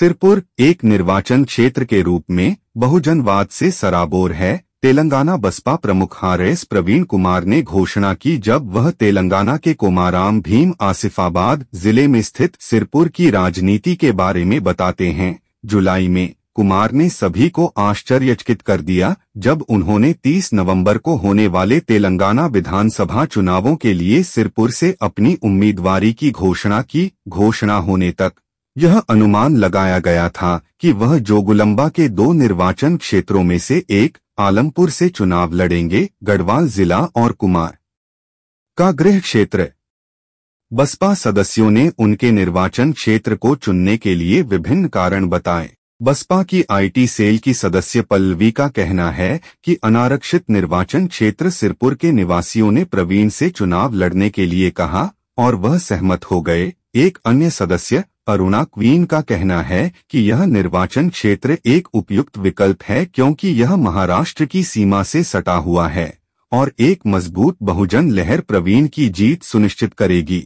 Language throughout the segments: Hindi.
सिरपुर एक निर्वाचन क्षेत्र के रूप में बहुजनवाद से सराबोर है तेलंगाना बसपा प्रमुख हार प्रवीण कुमार ने घोषणा की जब वह तेलंगाना के कोमाराम भीम आसिफाबाद जिले में स्थित सिरपुर की राजनीति के बारे में बताते हैं जुलाई में कुमार ने सभी को आश्चर्यचकित कर दिया जब उन्होंने 30 नवंबर को होने वाले तेलंगाना विधानसभा चुनावों के लिए सिरपुर से अपनी उम्मीदवारी की घोषणा की घोषणा होने तक यह अनुमान लगाया गया था कि वह जोगुलम्बा के दो निर्वाचन क्षेत्रों में से एक आलमपुर से चुनाव लड़ेंगे गढ़वाल जिला और कुमार का गृह क्षेत्र बसपा सदस्यों ने उनके निर्वाचन क्षेत्र को चुनने के लिए विभिन्न कारण बताए बसपा की आईटी सेल की सदस्य पल्लवी का कहना है कि अनारक्षित निर्वाचन क्षेत्र सिरपुर के निवासियों ने प्रवीण से चुनाव लड़ने के लिए कहा और वह सहमत हो गए एक अन्य सदस्य अरुणा क्वीन का कहना है कि यह निर्वाचन क्षेत्र एक उपयुक्त विकल्प है क्योंकि यह महाराष्ट्र की सीमा से सटा हुआ है और एक मजबूत बहुजन लहर प्रवीण की जीत सुनिश्चित करेगी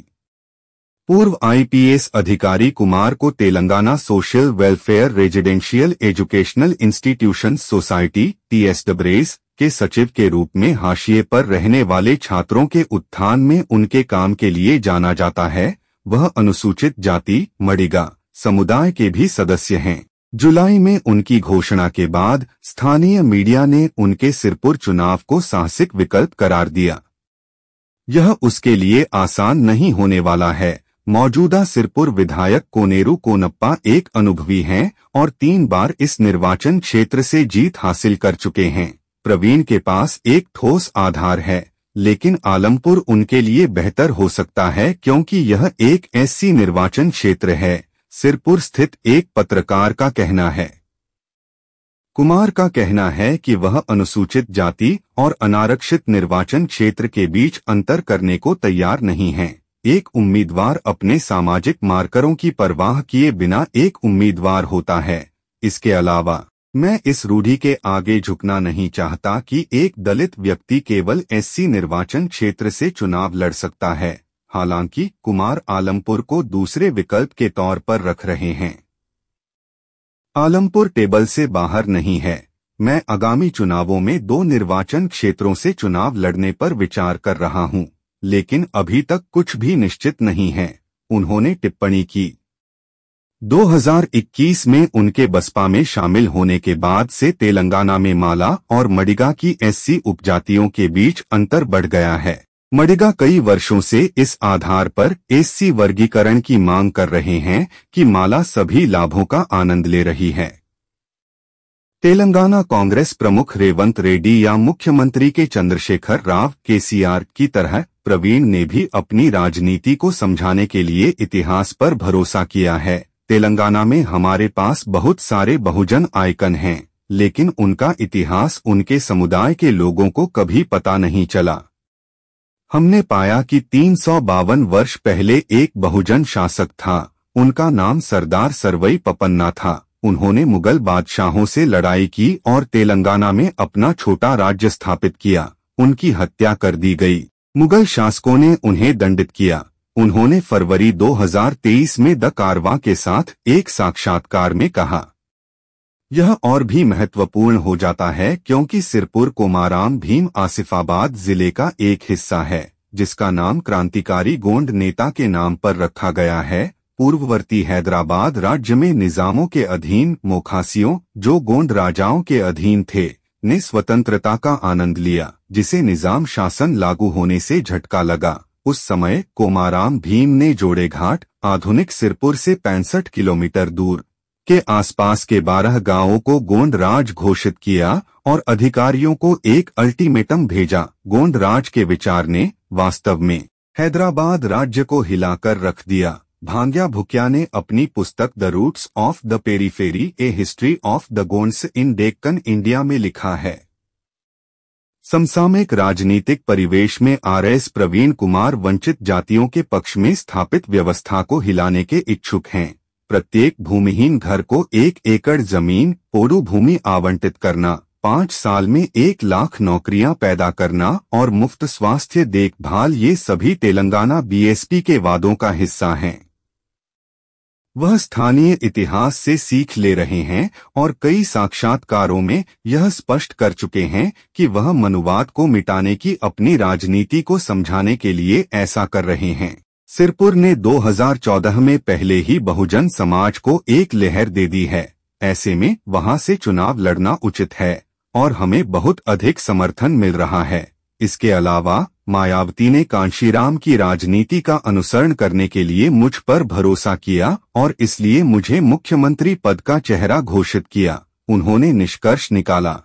पूर्व आईपीएस अधिकारी कुमार को Telangana social welfare residential educational institution society टीएसडब्रेस के सचिव के रूप में हाशिए पर रहने वाले छात्रों के उत्थान में उनके काम के लिए जाना जाता है वह अनुसूचित जाति मड़िगा समुदाय के भी सदस्य हैं जुलाई में उनकी घोषणा के बाद स्थानीय मीडिया ने उनके सिरपुर चुनाव को साहसिक विकल्प करार दिया यह उसके लिए आसान नहीं होने वाला है मौजूदा सिरपुर विधायक कोनेरू कोनप्पा एक अनुभवी हैं और तीन बार इस निर्वाचन क्षेत्र से जीत हासिल कर चुके हैं प्रवीण के पास एक ठोस आधार है लेकिन आलमपुर उनके लिए बेहतर हो सकता है क्योंकि यह एक ऐसी निर्वाचन क्षेत्र है सिरपुर स्थित एक पत्रकार का कहना है कुमार का कहना है कि वह अनुसूचित जाति और अनारक्षित निर्वाचन क्षेत्र के बीच अंतर करने को तैयार नहीं है एक उम्मीदवार अपने सामाजिक मार्करों की परवाह किए बिना एक उम्मीदवार होता है इसके अलावा मैं इस रूढ़ी के आगे झुकना नहीं चाहता कि एक दलित व्यक्ति केवल एससी निर्वाचन क्षेत्र से चुनाव लड़ सकता है हालांकि कुमार आलमपुर को दूसरे विकल्प के तौर पर रख रहे हैं आलमपुर टेबल से बाहर नहीं है मैं आगामी चुनावों में दो निर्वाचन क्षेत्रों से चुनाव लड़ने पर विचार कर रहा हूं लेकिन अभी तक कुछ भी निश्चित नहीं है उन्होंने टिप्पणी की 2021 में उनके बसपा में शामिल होने के बाद से तेलंगाना में माला और मडिगा की एससी उपजातियों के बीच अंतर बढ़ गया है मडिगा कई वर्षों से इस आधार पर एससी वर्गीकरण की मांग कर रहे हैं कि माला सभी लाभों का आनंद ले रही है तेलंगाना कांग्रेस प्रमुख रेवंत रेड्डी या मुख्यमंत्री के चंद्रशेखर राव केसीआर की तरह प्रवीण ने भी अपनी राजनीति को समझाने के लिए इतिहास पर भरोसा किया है तेलंगाना में हमारे पास बहुत सारे बहुजन आयकन हैं लेकिन उनका इतिहास उनके समुदाय के लोगों को कभी पता नहीं चला हमने पाया कि तीन बावन वर्ष पहले एक बहुजन शासक था उनका नाम सरदार सरवई पपन्ना था उन्होंने मुगल बादशाहों से लड़ाई की और तेलंगाना में अपना छोटा राज्य स्थापित किया उनकी हत्या कर दी गई मुगल शासकों ने उन्हें दंडित किया उन्होंने फरवरी 2023 में द कारवा के साथ एक साक्षात्कार में कहा यह और भी महत्वपूर्ण हो जाता है क्योंकि सिरपुर कोमाराम भीम आसिफाबाद जिले का एक हिस्सा है जिसका नाम क्रांतिकारी गोंड नेता के नाम पर रखा गया है पूर्ववर्ती हैदराबाद राज्य में निजामों के अधीन मोखासियों जो गोंड राजाओं के अधीन थे ने स्वतंत्रता का आनंद लिया जिसे निजाम शासन लागू होने से झटका लगा उस समय कोमाराम भीम ने जोड़े घाट आधुनिक सिरपुर से पैंसठ किलोमीटर दूर के आसपास के बारह गांवों को गोंड राज घोषित किया और अधिकारियों को एक अल्टीमेटम भेजा गोंड राज के विचार ने वास्तव में हैदराबाद राज्य को हिलाकर रख दिया भांग्या भुकिया ने अपनी पुस्तक the roots of the periphery a history of the Gonds in Deccan India में लिखा है समसामयिक राजनीतिक परिवेश में आरएस प्रवीण कुमार वंचित जातियों के पक्ष में स्थापित व्यवस्था को हिलाने के इच्छुक हैं प्रत्येक भूमिहीन घर को एक एकड़ जमीन पोरू भूमि आवंटित करना पाँच साल में एक लाख नौकरियां पैदा करना और मुफ्त स्वास्थ्य देखभाल ये सभी तेलंगाना बीएसपी के वादों का हिस्सा हैं वह स्थानीय इतिहास से सीख ले रहे हैं और कई साक्षात्कारों में यह स्पष्ट कर चुके हैं कि वह मनुवाद को मिटाने की अपनी राजनीति को समझाने के लिए ऐसा कर रहे हैं सिरपुर ने 2014 में पहले ही बहुजन समाज को एक लहर दे दी है ऐसे में वहां से चुनाव लड़ना उचित है और हमें बहुत अधिक समर्थन मिल रहा है इसके अलावा मायावती ने कांशीराम की राजनीति का अनुसरण करने के लिए मुझ पर भरोसा किया और इसलिए मुझे मुख्यमंत्री पद का चेहरा घोषित किया उन्होंने निष्कर्ष निकाला